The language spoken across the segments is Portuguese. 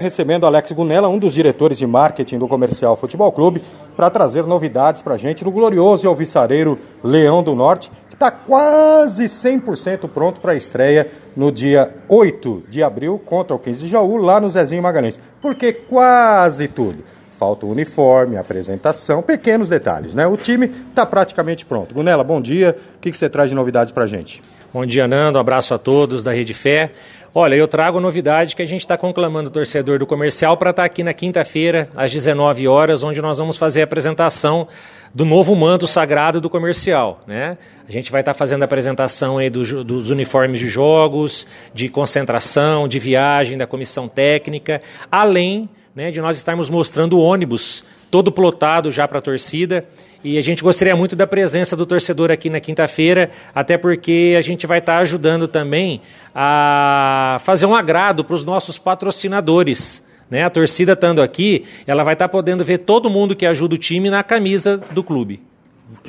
recebendo Alex Gunella, um dos diretores de marketing do Comercial Futebol Clube, para trazer novidades para a gente do glorioso e alvissareiro Leão do Norte, que está quase 100% pronto para a estreia no dia 8 de abril contra o 15 de Jaú, lá no Zezinho Magalhães. Porque quase tudo. Falta o uniforme, apresentação, pequenos detalhes, né? O time está praticamente pronto. Gunella, bom dia. O que, que você traz de novidades para a gente? Bom dia, Nando. Um abraço a todos da Rede Fé. Olha, eu trago novidade que a gente está conclamando o torcedor do comercial para estar tá aqui na quinta-feira, às 19 horas, onde nós vamos fazer a apresentação do novo manto sagrado do comercial. Né? A gente vai estar tá fazendo a apresentação aí dos uniformes de jogos, de concentração, de viagem, da comissão técnica, além né, de nós estarmos mostrando o ônibus todo plotado já para a torcida e a gente gostaria muito da presença do torcedor aqui na quinta-feira, até porque a gente vai estar tá ajudando também a fazer um agrado para os nossos patrocinadores. Né? A torcida estando aqui, ela vai estar tá podendo ver todo mundo que ajuda o time na camisa do clube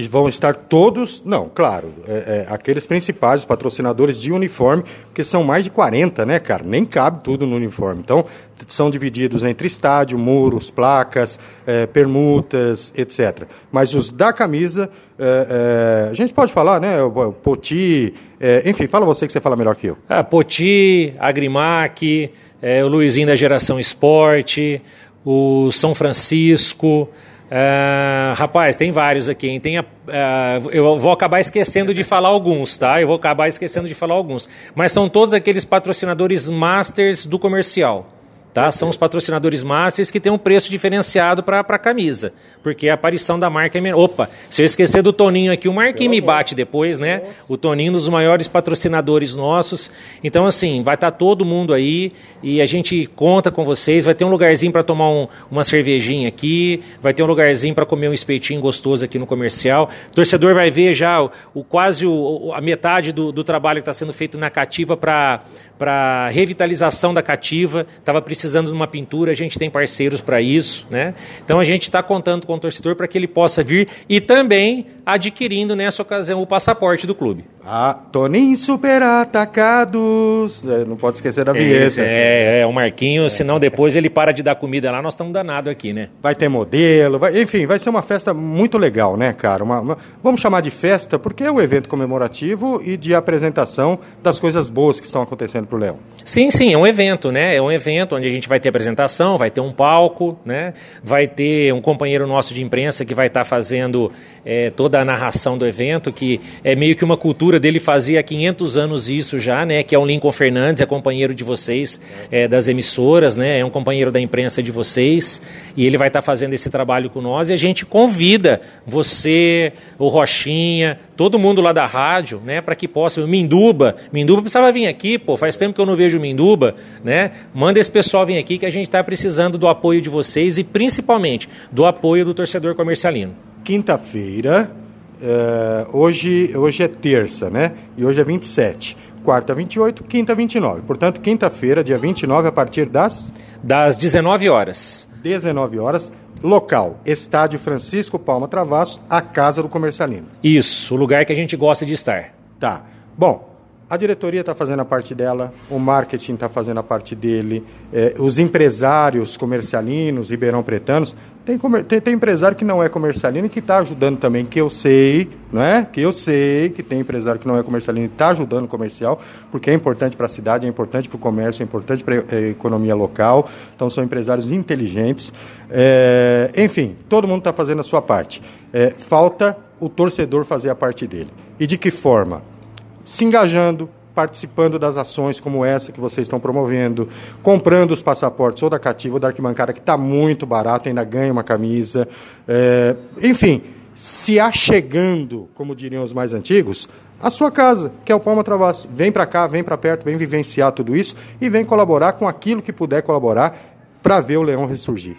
vão estar todos, não, claro, é, é, aqueles principais patrocinadores de uniforme, porque são mais de 40, né, cara? Nem cabe tudo no uniforme. Então, são divididos entre estádio, muros, placas, é, permutas, etc. Mas os da camisa, é, é, a gente pode falar, né? Poti, é, enfim, fala você que você fala melhor que eu. Ah, Poti, Agrimac, o Luizinho da Geração Esporte, o São Francisco. É, rapaz, tem vários aqui, hein? Tem a, uh, eu vou acabar esquecendo de falar alguns, tá? Eu vou acabar esquecendo de falar alguns. Mas são todos aqueles patrocinadores masters do comercial. Tá? São os patrocinadores masters que têm um preço diferenciado para a camisa, porque a aparição da marca é menor. Opa, se eu esquecer do Toninho aqui, o Marquinhos me bate depois, né? O Toninho, um dos maiores patrocinadores nossos. Então, assim, vai estar tá todo mundo aí e a gente conta com vocês. Vai ter um lugarzinho para tomar um, uma cervejinha aqui, vai ter um lugarzinho para comer um espetinho gostoso aqui no comercial. O torcedor vai ver já o, o quase o, a metade do, do trabalho que está sendo feito na cativa para revitalização da cativa. Estava precisando precisando de uma pintura, a gente tem parceiros para isso, né? Então a gente está contando com o torcedor para que ele possa vir e também adquirindo nessa ocasião o passaporte do clube. Ah, Toninho super atacados. É, não pode esquecer da é, vinheta. É, é, o é Marquinho, é. senão depois ele para de dar comida lá, nós estamos danados aqui, né? Vai ter modelo, vai, enfim, vai ser uma festa muito legal, né, cara? Uma, uma, vamos chamar de festa porque é um evento comemorativo e de apresentação das coisas boas que estão acontecendo pro Leão. Sim, sim, é um evento, né? É um evento onde a gente vai ter apresentação, vai ter um palco, né? Vai ter um companheiro nosso de imprensa que vai estar tá fazendo é, toda a narração do evento, que é meio que uma cultura cobertura dele fazia 500 anos isso já, né? Que é o Lincoln Fernandes, é companheiro de vocês, é, das emissoras, né? É um companheiro da imprensa de vocês e ele vai estar tá fazendo esse trabalho com nós e a gente convida você, o Rochinha, todo mundo lá da rádio, né? Para que possa, o Minduba, Minduba precisava vir aqui, pô, faz tempo que eu não vejo o Minduba, né? Manda esse pessoal vir aqui que a gente está precisando do apoio de vocês e principalmente do apoio do torcedor comercialino. Quinta-feira, é, hoje, hoje é terça, né? E hoje é 27. Quarta 28, quinta 29. Portanto, quinta-feira, dia 29, a partir das? Das 19 horas. 19 horas. Local, Estádio Francisco Palma Travasso, a Casa do Comercialino. Isso, o lugar que a gente gosta de estar. Tá. Bom, a diretoria está fazendo a parte dela, o marketing está fazendo a parte dele, é, os empresários comercialinos, ribeirão-pretanos, tem, tem, tem, empresário que não é comercialino e que está ajudando também, que eu sei, não é? Que eu sei que tem empresário que não é comercialino e está ajudando o comercial, porque é importante para a cidade, é importante para o comércio, é importante para a eh, economia local, então são empresários inteligentes. É, enfim, todo mundo está fazendo a sua parte. É, falta o torcedor fazer a parte dele. E de que forma? se engajando, participando das ações como essa que vocês estão promovendo, comprando os passaportes ou da cativa ou da arquibancada, que está muito barato, ainda ganha uma camisa. É, enfim, se achegando, como diriam os mais antigos, a sua casa, que é o Palma Travasso, Vem para cá, vem para perto, vem vivenciar tudo isso e vem colaborar com aquilo que puder colaborar para ver o leão ressurgir.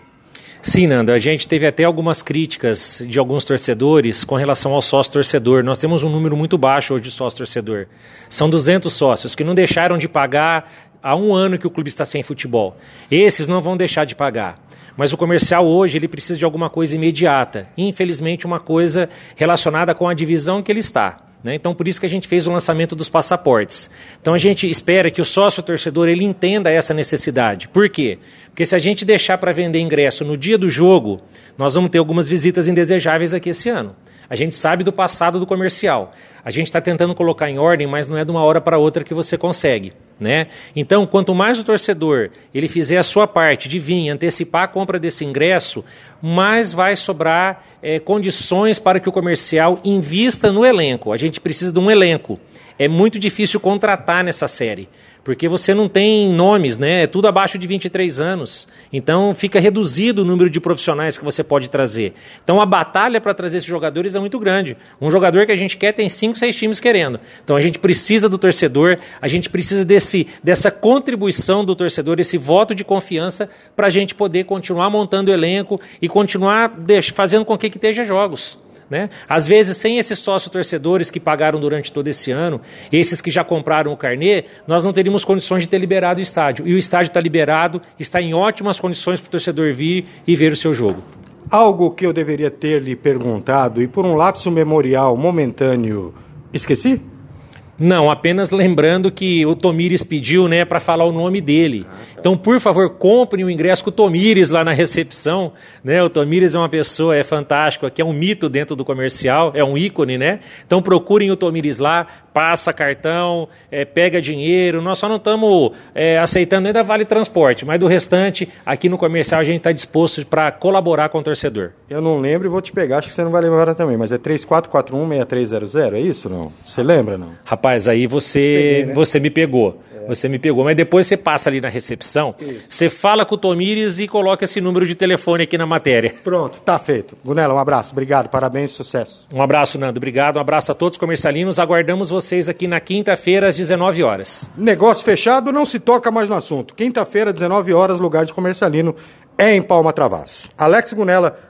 Sim, Nanda, a gente teve até algumas críticas de alguns torcedores com relação ao sócio torcedor. Nós temos um número muito baixo hoje de sócio torcedor. São 200 sócios que não deixaram de pagar há um ano que o clube está sem futebol. Esses não vão deixar de pagar. Mas o comercial hoje ele precisa de alguma coisa imediata. Infelizmente, uma coisa relacionada com a divisão que ele está. Né? Então, por isso que a gente fez o lançamento dos passaportes. Então, a gente espera que o sócio torcedor ele entenda essa necessidade. Por quê? Porque se a gente deixar para vender ingresso no dia do jogo, nós vamos ter algumas visitas indesejáveis aqui esse ano. A gente sabe do passado do comercial. A gente está tentando colocar em ordem, mas não é de uma hora para outra que você consegue né? Então, quanto mais o torcedor ele fizer a sua parte de vir antecipar a compra desse ingresso, mais vai sobrar é, condições para que o comercial invista no elenco. A gente precisa de um elenco. É muito difícil contratar nessa série porque você não tem nomes, né? É tudo abaixo de 23 anos. Então fica reduzido o número de profissionais que você pode trazer. Então a batalha para trazer esses jogadores é muito grande. Um jogador que a gente quer tem 5, 6 times querendo. Então a gente precisa do torcedor, a gente precisa desse, dessa contribuição do torcedor, esse voto de confiança para a gente poder continuar montando o elenco e continuar fazendo com que, que esteja jogos. Né? Às vezes, sem esses sócios torcedores que pagaram durante todo esse ano, esses que já compraram o carnê, nós não teríamos condições de ter liberado o estádio. E o estádio está liberado, está em ótimas condições para o torcedor vir e ver o seu jogo. Algo que eu deveria ter lhe perguntado e por um lapso memorial momentâneo, esqueci? Não, apenas lembrando que o Tomires pediu, né, para falar o nome dele. Então, por favor, compre o ingresso com o Tomires lá na recepção, né? O Tomires é uma pessoa é fantástico, aqui é um mito dentro do comercial, é um ícone, né? Então, procurem o Tomires lá, passa cartão, é, pega dinheiro. Nós só não estamos é, aceitando ainda vale transporte, mas do restante, aqui no comercial a gente está disposto para colaborar com o torcedor. Eu não lembro e vou te pegar, acho que você não vai lembrar também, mas é 3441-6300, é isso não? Você lembra não? Rapaz, aí você, peguei, né? você me pegou. É. Você me pegou, mas depois você passa ali na recepção, você fala com o Tomires e coloca esse número de telefone aqui na matéria. Pronto, tá feito. Gunela, um abraço, obrigado, parabéns, sucesso. Um abraço, Nando, obrigado, um abraço a todos os comercialinos, aguardamos você vocês aqui na quinta-feira, às 19 horas. Negócio fechado, não se toca mais no assunto. Quinta-feira, 19 horas, lugar de comercialino é em Palma Travasso. Alex Gunella